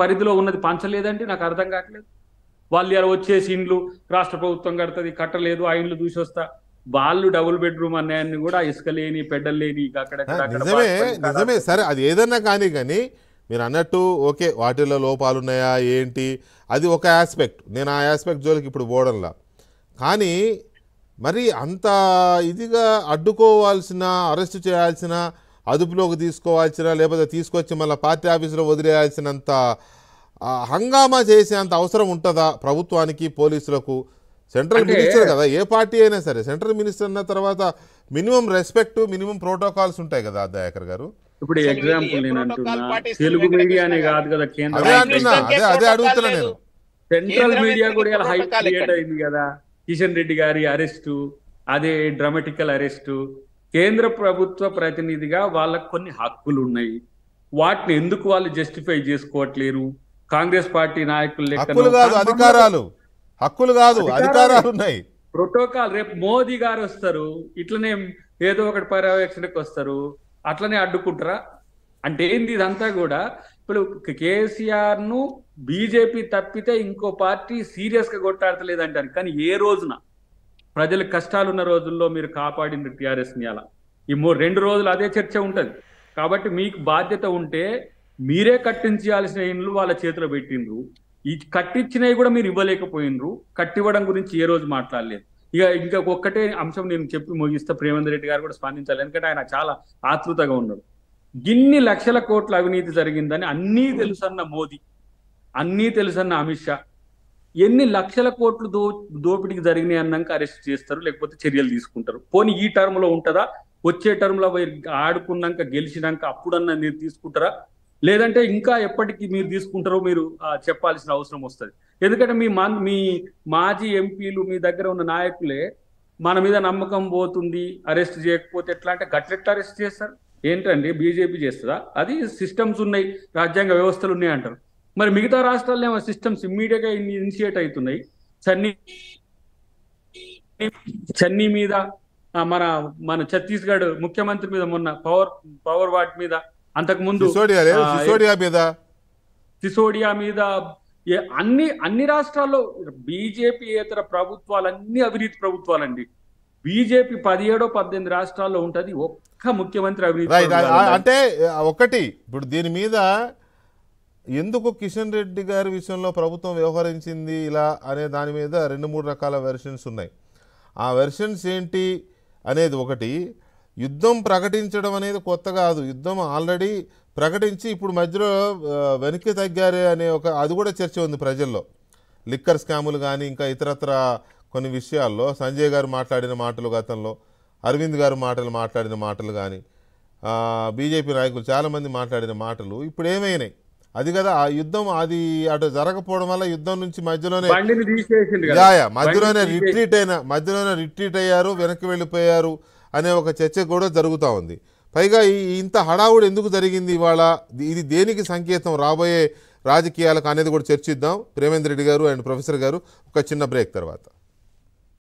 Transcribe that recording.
పరిధిలో ఉన్నది పంచలేదండి నాకు అర్థం కావట్లేదు వాళ్ళు వచ్చేసి ఇండ్లు రాష్ట్ర ప్రభుత్వం కడుతుంది కట్టలేదు ఆ ఇండ్లు చూసి వస్తా వాళ్ళు డబుల్ బెడ్రూమ్ అన్నాయన్ని కూడా ఇసుక లేని పెడ్డలు లేని నిజమే నిజమే సరే అది ఏదన్నా కానీ కానీ మీరు అన్నట్టు ఓకే వాటిల్లో లోపాలు ఉన్నాయా ఏంటి అది ఒక ఆస్పెక్ట్ నేను ఆ ఆస్పెక్ట్ జోలికి ఇప్పుడు పోవడంలా కానీ మరి అంత ఇదిగా అడ్డుకోవాల్సిన అరెస్ట్ చేయాల్సిన అదుపులోకి తీసుకోవాల్సిన లేకపోతే తీసుకొచ్చి మళ్ళీ పార్టీ ఆఫీసులో వదిలేయాల్సినంత హంగామా చేసేంత అవసరం ఉంటుందా ప్రభుత్వానికి పోలీసులకు సెంట్రల్ మినిస్టర్ కదా ఏ పార్టీ అయినా సరే సెంట్రల్ మినిస్టర్ అన్న తర్వాత మినిమం రెస్పెక్ట్ మినిమం ప్రోటోకాల్స్ ఉంటాయి కదా దయాకర్ గారు ఇప్పుడు ఎగ్జాంపుల్ తెలుగు మీడియానే కాదు కదా కేంద్ర అదే అదే సెంట్రల్ మీడియా కూడా హైప్ క్రియేట్ అయింది కదా కిషన్ రెడ్డి గారి అరెస్టు అదే డ్రామాటికల్ అరెస్టు కేంద్ర ప్రభుత్వ ప్రతినిధిగా వాళ్ళకు కొన్ని హక్కులు ఉన్నాయి వాటిని ఎందుకు వాళ్ళు జస్టిఫై చేసుకోవట్లేరు కాంగ్రెస్ పార్టీ నాయకులు లెక్క అధికారాలు హక్కులు కాదు అధికారాలు ఉన్నాయి ప్రోటోకాల్ రేపు మోదీ గారు వస్తారు ఇట్లనే ఏదో ఒకటి పర్యవేక్షణకు వస్తారు అట్లనే అడ్డుకుంటారా అంటే ఏంది ఇదంతా కూడా ఇప్పుడు కేసీఆర్ ను బీజేపీ తప్పితే ఇంకో పార్టీ సీరియస్ గా అంటారు కానీ ఏ రోజున ప్రజలు కష్టాలున్న రోజుల్లో మీరు కాపాడింది ని అలా ఈ మూ రెండు రోజులు అదే చర్చ ఉంటుంది కాబట్టి మీకు బాధ్యత ఉంటే మీరే కట్టించాల్సిన ఇండ్లు వాళ్ళ చేతిలో పెట్టిండ్రు ఈ కట్టించినవి కూడా మీరు ఇవ్వలేకపోయినరు కట్టివ్వడం గురించి ఏ రోజు మాట్లాడలేదు ఇక ఇంకా ఒక్కటే అంశం నేను చెప్పి ముగిస్తా ప్రేమందర్ రెడ్డి గారు కూడా స్పందించాలి ఎందుకంటే ఆయన చాలా ఆతృతగా ఉన్నాడు గిన్ని లక్షల కోట్ల అవినీతి జరిగిందని అన్నీ తెలుసన్న మోదీ అన్నీ తెలుసన్న అమిత్ షా ఎన్ని లక్షల కోట్లు దో దోపిడీకి జరిగినాయి అన్నాక అరెస్ట్ చేస్తారు లేకపోతే చర్యలు తీసుకుంటారు పోనీ ఈ టర్మ్లో ఉంటుందా వచ్చే టర్మ్లో ఆడుకున్నాక గెలిచినాక అప్పుడన్నా మీరు తీసుకుంటారా లేదంటే ఇంకా ఎప్పటికీ మీరు తీసుకుంటారో మీరు చెప్పాల్సిన అవసరం వస్తుంది ఎందుకంటే మీ మన్ మీ మాజీ ఎంపీలు మీ దగ్గర ఉన్న నాయకులే మన మీద నమ్మకం పోతుంది అరెస్ట్ చేయకపోతే ఎట్లా అంటే గట్లెట్లా అరెస్ట్ చేస్తారు ఏంటండి బీజేపీ చేస్తుందా అది సిస్టమ్స్ ఉన్నాయి రాజ్యాంగ వ్యవస్థలు ఉన్నాయి అంటారు మరి మిగతా రాష్ట్రాల్లో ఏమో సిస్టమ్స్ ఇమ్మీడియట్గా ఇనిషియేట్ అవుతున్నాయి చన్నీ చన్నీ మీద మన మన ఛత్తీస్గఢ్ ముఖ్యమంత్రి మీద మొన్న పవర్ పవర్ వాట్ మీద అంతకు ముందు మీద సిసోడియా మీద అన్ని అన్ని రాష్ట్రాల్లో బీజేపీ ఇతర ప్రభుత్వాలు అన్ని అవినీతి ప్రభుత్వాలండి బీజేపీ పదిహేడో పద్దెనిమిది రాష్ట్రాల్లో ఉంటది ఒక్క ముఖ్యమంత్రి అవినీతి అంటే ఒకటి ఇప్పుడు దీని మీద ఎందుకు కిషన్ రెడ్డి గారి విషయంలో ప్రభుత్వం వ్యవహరించింది ఇలా అనే దాని మీద రెండు మూడు రకాల వెర్షన్స్ ఉన్నాయి ఆ వెర్షన్స్ ఏంటి అనేది ఒకటి యుద్ధం ప్రకటించడం అనేది కొత్త కాదు యుద్ధం ఆల్రెడీ ప్రకటించి ఇప్పుడు మధ్యలో వెనక్కి తగ్గారు అనే ఒక అది కూడా చర్చ ఉంది ప్రజల్లో లిక్కర్ స్కాములు కానీ ఇంకా ఇతరత్ర కొన్ని విషయాల్లో సంజయ్ గారు మాట్లాడిన మాటలు గతంలో అరవింద్ గారు మాటలు మాట్లాడిన మాటలు కానీ బీజేపీ నాయకులు చాలామంది మాట్లాడిన మాటలు ఇప్పుడు ఏమైనాయి అది కదా ఆ యుద్ధం అది అటు జరగకపోవడం వల్ల యుద్ధం నుంచి మధ్యలోనే యా మధ్యలోనే రిట్రీట్ అయిన మధ్యలోనే రిట్రీట్ అయ్యారు వెనక్కి వెళ్ళిపోయారు అనే ఒక చర్చ కూడా జరుగుతూ ఉంది పైగా ఇంత హడావుడు ఎందుకు జరిగింది ఇవాళ ఇది దేనికి సంకేతం రాబోయే రాజకీయాలకు అనేది కూడా చర్చిద్దాం ప్రేమేంద్ర రెడ్డి గారు అండ్ ప్రొఫెసర్ గారు ఒక చిన్న బ్రేక్ తర్వాత